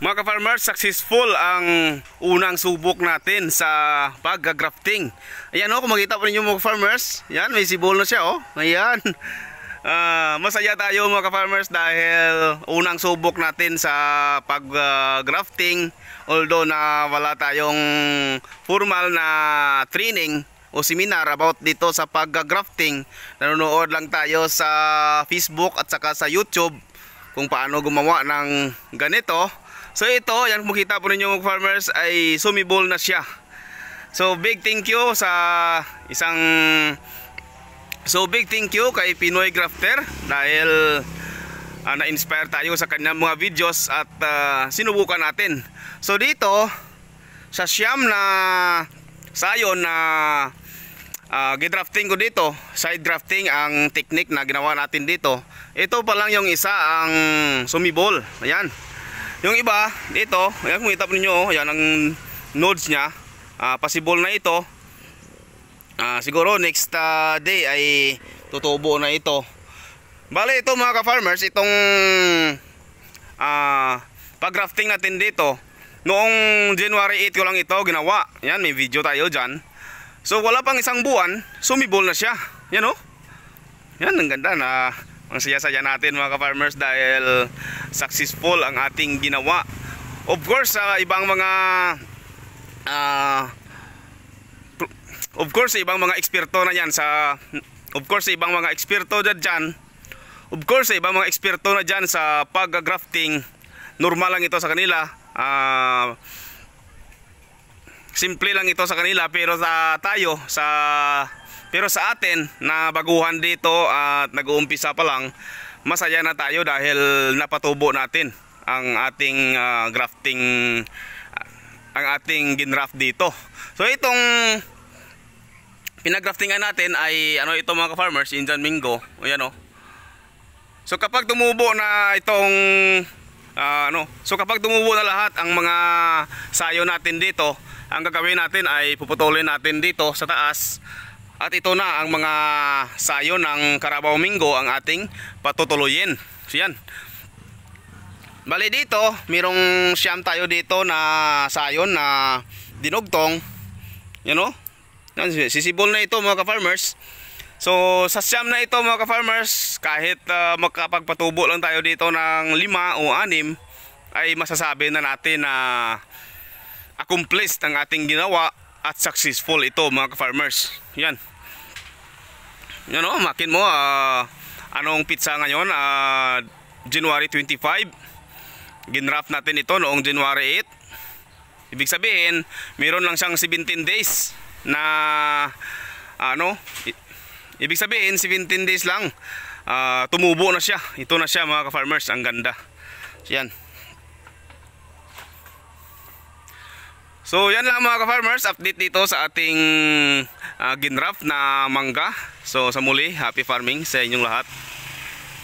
Mga ka-farmers, successful ang unang subok natin sa pagga-grafting. Ayan o, oh, kung po ninyo mga farmers Ayan, may sibol na siya o. Oh. Ayan. Uh, masaya tayo mga ka-farmers dahil unang subok natin sa pag-grafting. Although na wala tayong formal na training o seminar about dito sa pagga-grafting. Nanonood lang tayo sa Facebook at saka sa YouTube kung paano gumawa ng ganito So ito, yan makita po ninyo farmers ay sumibol na siya. So big thank you sa isang So big thank you kay Pinoy Grafter dahil uh, na-inspire tayo sa kanyang mga videos at uh, sinubukan natin. So dito sa siyam na sayon na uh, gidrafting ko dito, side drafting ang technique na ginawa natin dito. Ito pa lang yung isa ang sumibol. Ayan. Yung iba, dito, ayan kung itap ninyo, oh, ayan ang nodes niya. Uh, possible na ito. Uh, siguro next uh, day ay tutubo na ito. Bale ito mga ka-farmers, itong uh, pag-grafting natin dito. Noong January 8 ko lang ito ginawa. Yan, may video tayo dyan. So wala pang isang buwan, sumibol na siya. Yan o. Oh. Yan, ang ganda na ang saya natin mga ka-farmers dahil successful ang ating ginawa. Of course, sa uh, ibang mga uh, of course, sa ibang mga eksperto na 'yan sa of course, sa ibang mga eksperto na diyan. Of course, sa ibang mga eksperto na diyan sa pag-grafting, normal lang ito sa kanila. Uh, simple lang ito sa kanila pero sa tayo sa pero sa atin na baguhan dito at nag-uumpisa pa lang, masaya na tayo dahil napatubo natin ang ating uh, grafting ang ating ginraft dito. So itong pinagraftingan natin ay ano ito mga farmers in Indian Mingo. Ayan oh. So kapag tumubo na itong uh, ano, so kapag tumubo na lahat ang mga sayo natin dito, ang gagawin natin ay puputulin natin dito sa taas at ito na ang mga sayo ng Carabao Mingo ang ating patutuloyin. So yan. Bali dito, merong siyam tayo dito na sayo na dinugtong. Yan know? Sisibol na ito mga ka-farmers. So sa siyam na ito mga ka-farmers, kahit uh, ah, makapagpatubo lang tayo dito ng lima o anim, ay masasabi na natin na accomplished ang ating ginawa at successful ito mga ka-farmers. Yan. Yan o, oh, makin mo. Uh, anong pizza ngayon? Uh, January 25. Ginrap natin ito noong January 8. Ibig sabihin, meron lang siyang 17 days na ano, ibig sabihin 17 days lang uh, tumubo na siya. Ito na siya mga ka-farmers, ang ganda. So, yan. So yan lang mga ka-farmers, update dito sa ating uh, ah, ginrap na mangga. So sa muli, happy farming sa inyong lahat.